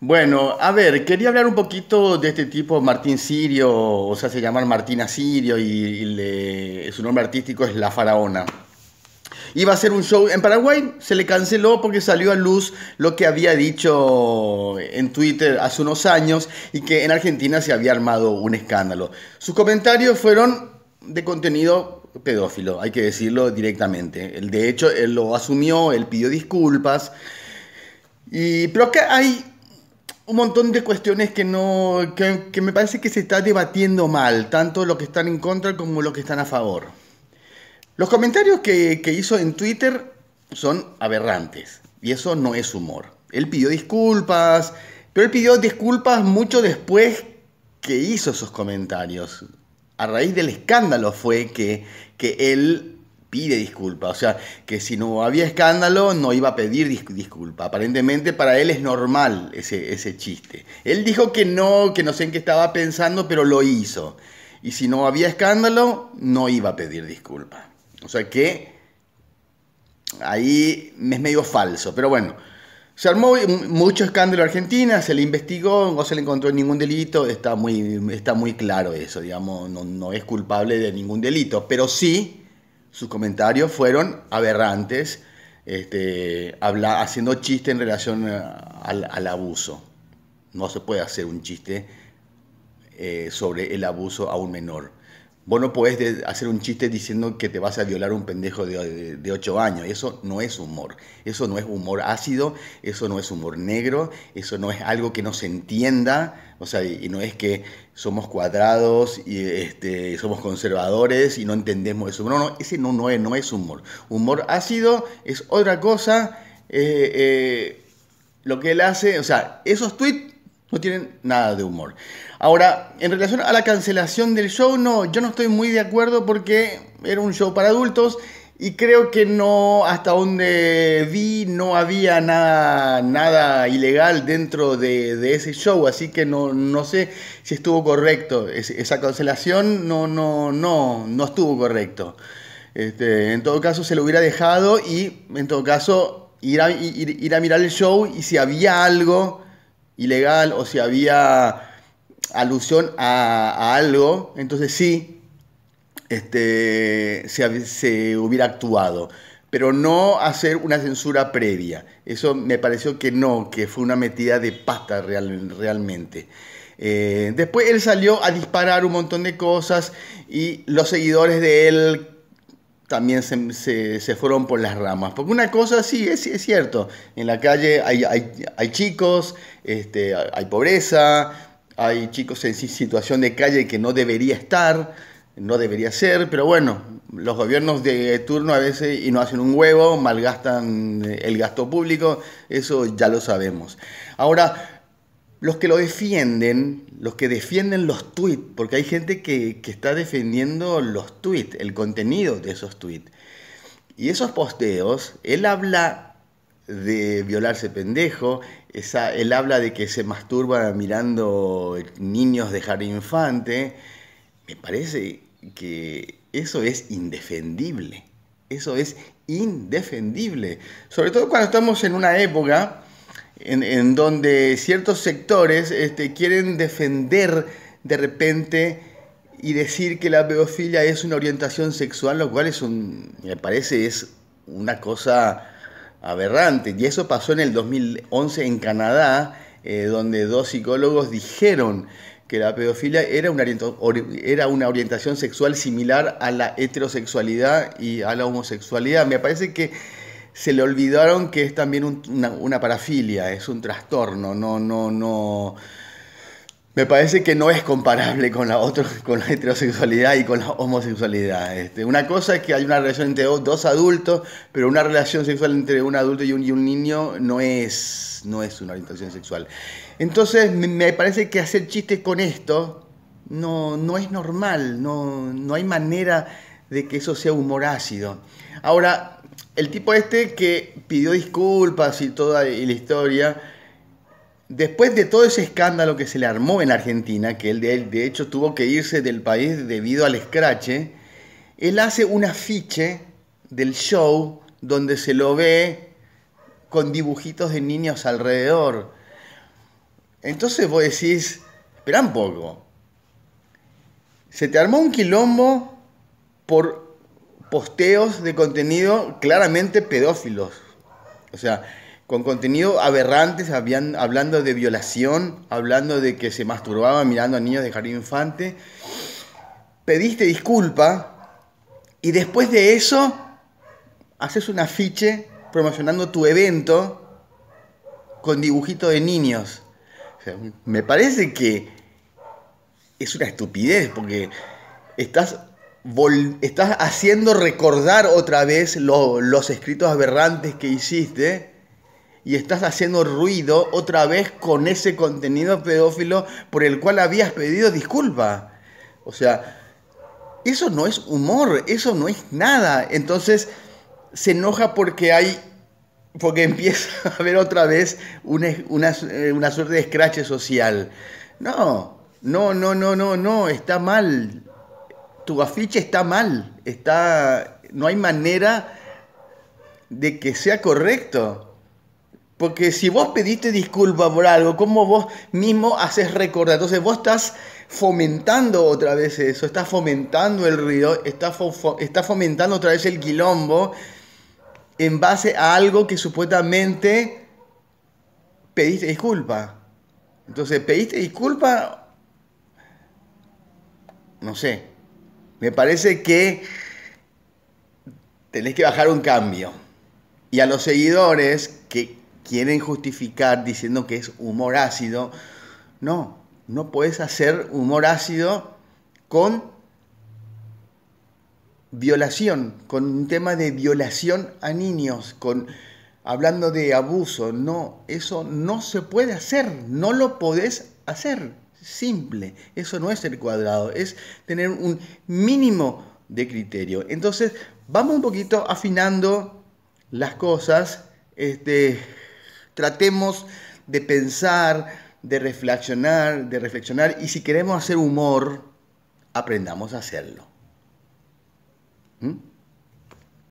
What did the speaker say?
Bueno, a ver, quería hablar un poquito de este tipo, Martín Sirio, o sea, se llama Martina Sirio y, su nombre artístico es La Faraona. Iba a hacer un show en Paraguay, se le canceló porque salió a luz lo que había dicho en Twitter hace unos años y que en Argentina se había armado un escándalo. Sus comentarios fueron de contenido pedófilo, hay que decirlo directamente. De hecho, él lo asumió, él pidió disculpas. Y, pero acá hay un montón de cuestiones que no que, me parece que se está debatiendo mal, tanto los que están en contra como los que están a favor. Los comentarios que, hizo en Twitter son aberrantes y eso no es humor. Él pidió disculpas, pero él pidió disculpas mucho después que hizo esos comentarios. A raíz del escándalo fue que, que él pide disculpa. O sea, que si no había escándalo, no iba a pedir disculpa. Aparentemente para él es normal ese, ese chiste. Él dijo que no, que no sé en qué estaba pensando, pero lo hizo. Y si no había escándalo, no iba a pedir disculpa. O sea que ahí es medio falso, pero bueno. Se armó mucho escándalo en Argentina, se le investigó, no se le encontró ningún delito, está muy, está muy claro eso, digamos, no, no es culpable de ningún delito, pero sí sus comentarios fueron aberrantes, este, habla, haciendo chiste en relación eh, al, abuso. No se puede hacer un chiste eh, sobre el abuso a un menor. Vos no podés hacer un chiste diciendo que te vas a violar un pendejo de, ocho 8 años. Eso no es humor. Eso no es humor ácido, eso no es humor negro, eso no es algo que no se entienda. O sea, y no es que somos cuadrados y este, somos conservadores y no entendemos eso. No, no, ese no, no, es, no es humor. Humor ácido es otra cosa. Eh, eh, lo que él hace, o sea, esos tweets no tienen nada de humor. Ahora, en relación a la cancelación del show, no, yo no estoy muy de acuerdo porque era un show para adultos y creo que no, hasta donde vi, no había nada, nada ilegal dentro de, ese show, así que no, sé si estuvo correcto. esa cancelación no, no, no, no estuvo correcto. Este, en todo caso, se lo hubiera dejado y en todo caso ir ir a mirar el show y si había algo ilegal o si había alusión a, algo, entonces sí este, se, hubiera actuado, pero no hacer una censura previa. Eso me pareció que no, que fue una metida de pasta realmente. Eh, después él salió a disparar un montón de cosas y los seguidores de él también se, se, fueron por las ramas. Porque una cosa sí, es, es cierto, en la calle hay, hay, chicos, este, hay pobreza, hay chicos en situación de calle que no debería estar, no debería ser, pero bueno, los gobiernos de turno a veces y no hacen un huevo, malgastan el gasto público, eso ya lo sabemos. Ahora, los que lo defienden, los que defienden los tweets, porque hay gente que, está defendiendo los tweets, el contenido de esos tweets. Y esos posteos, él habla de violarse pendejo, esa, él habla de que se masturba mirando niños de jardín infante. Me parece que eso es indefendible. Eso es indefendible. Sobre todo cuando estamos en una época en, donde ciertos sectores este, quieren defender de repente y decir que la pedofilia es una orientación sexual, lo cual es un, me parece es una cosa aberrante. Y eso pasó en el 2011 en Canadá, eh, donde dos psicólogos dijeron que la pedofilia era una, era una orientación sexual similar a la heterosexualidad y a la homosexualidad. Me parece que se le olvidaron que es también una, una, parafilia, es un trastorno, no, no, no. Me parece que no es comparable con la con la heterosexualidad y con la homosexualidad. Este, una cosa es que hay una relación entre dos adultos, pero una relación sexual entre un adulto y un, y un niño no es, no es una orientación sexual. Entonces me, parece que hacer chistes con esto no, no es normal, no, no hay manera de que eso sea humor ácido. Ahora, el tipo este que pidió disculpas y toda la historia, después de todo ese escándalo que se le armó en Argentina, que él de, hecho tuvo que irse del país debido al escrache, él hace un afiche del show donde se lo ve con dibujitos de niños alrededor. Entonces vos decís, espera un poco. Se te armó un quilombo por posteos de contenido claramente pedófilos. O sea, con contenido aberrantes, habían, hablando de violación, hablando de que se masturbaba mirando a niños de jardín infante. Pediste disculpa y después de eso haces un afiche promocionando tu evento con dibujitos de niños. me parece que es una estupidez porque estás estás haciendo recordar otra vez los escritos aberrantes que hiciste y estás haciendo ruido otra vez con ese contenido pedófilo por el cual habías pedido disculpa. O sea, eso no es humor, eso no es nada. Entonces se enoja porque hay porque empieza a haber otra vez una, una suerte de escrache social. No, no, no, no, no, no, está mal tu afiche está mal, está, no hay manera de que sea correcto. Porque si vos pediste disculpa por algo, como vos mismo haces recordar? Entonces vos estás fomentando otra vez eso, estás fomentando el ruido, estás, fomentando otra vez el quilombo en base a algo que supuestamente pediste disculpa. Entonces, pediste disculpa, no sé, me parece que tenés que bajar un cambio. Y a los seguidores que quieren justificar diciendo que es humor ácido, no, no puedes hacer humor ácido con violación, con un tema de violación a niños, con hablando de abuso, no, eso no se puede hacer, no lo podés hacer simple. Eso no es el cuadrado, es tener un mínimo de criterio. Entonces, vamos un poquito afinando las cosas. Este, tratemos de pensar, de reflexionar, de reflexionar. Y si queremos hacer humor, aprendamos a hacerlo. ¿Mm?